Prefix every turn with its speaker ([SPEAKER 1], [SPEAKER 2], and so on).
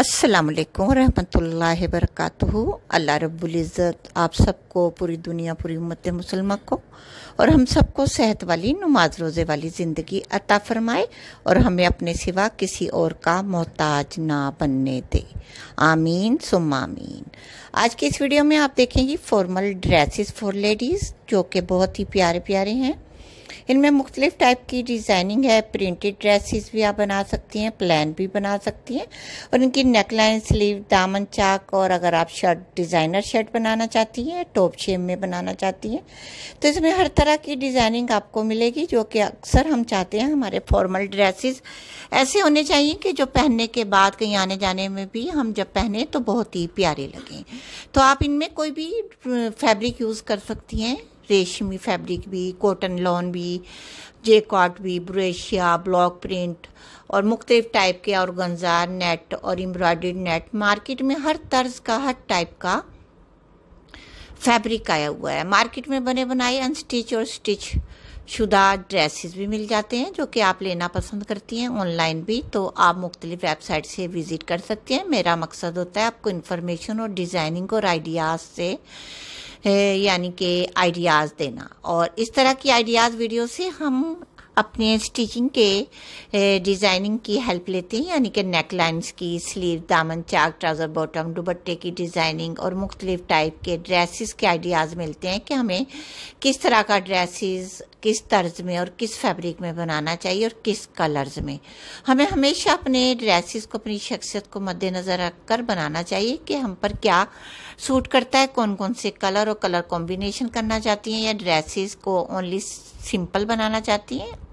[SPEAKER 1] अस्सलाम वालेकुम रहमतुल्लाहि अल्लाह रब्बुल इज़्ज़त आप सबको पूरी दुनिया पूरी उम्मत मुसलमान को और हम सबको सेहत वाली नमाज रोज़े वाली ज़िंदगी अता फरमाए और हमें अपने सिवा किसी और का मोहताज ना बनने दे आमीन सुम आमीन आज के इस वीडियो में आप देखेंगी फॉर्मल ड्रेसेस फॉर लेडीज़ जो कि बहुत ही प्यारे प्यारे हैं इनमें मुख्तलिफ टाइप की डिज़ाइनिंग है प्रिंटेड ड्रेसेस भी आप बना सकती हैं प्लान भी बना सकती हैं और इनकी नेकलाइन स्लीव दामन चाक और अगर आप शर्ट डिज़ाइनर शर्ट बनाना चाहती हैं टॉप शेप में बनाना चाहती हैं तो इसमें हर तरह की डिज़ाइनिंग आपको मिलेगी जो कि अक्सर हम चाहते हैं हमारे फॉर्मल ड्रेसेस ऐसे होने चाहिए कि जो पहनने के बाद कहीं आने जाने में भी हम जब पहने तो बहुत ही प्यारे लगें तो आप इनमें कोई भी फैब्रिक यूज़ कर सकती हैं रेशमी फैब्रिक भी कॉटन लॉन भी जे कॉट भी ब्रेशिया ब्लॉक प्रिंट और मुख्तलिफ टाइप के और गंजार नेट और एम्ब्रॉयड नेट मार्केट में हर तर्ज का हर टाइप का फैब्रिक आया हुआ है मार्केट में बने बनाए अनस्टिच और स्टिच शुदा ड्रेसेस भी मिल जाते हैं जो कि आप लेना पसंद करती हैं ऑनलाइन भी तो आप मुख्तलिफ वेबसाइट से विज़िट कर सकती हैं मेरा मकसद होता है आपको इन्फॉर्मेशन और डिज़ाइनिंग और आइडियाज़ से यानी कि आइडियाज़ देना और इस तरह की आइडियाज़ वीडियो से हम अपने स्टिचिंग के डिज़ाइनिंग की हेल्प लेते हैं यानी कि नेक लाइन्स की स्लीव दामन चाक ट्राउज़र बॉटम दुबट्टे की डिज़ाइनिंग और मुख्तलिफ टाइप के ड्रेसेस के आइडियाज़ मिलते हैं कि हमें किस तरह का ड्रेसेस किस तर्ज में और किस फैब्रिक में बनाना चाहिए और किस कलर्स में हमें हमेशा अपने ड्रेसेस को अपनी शख्सियत को मद्देनज़र रख कर बनाना चाहिए कि हम पर क्या सूट करता है कौन कौन से कलर और कलर कॉम्बिनेशन करना चाहती हैं या ड्रेसेस को ओनली सिंपल बनाना चाहती हैं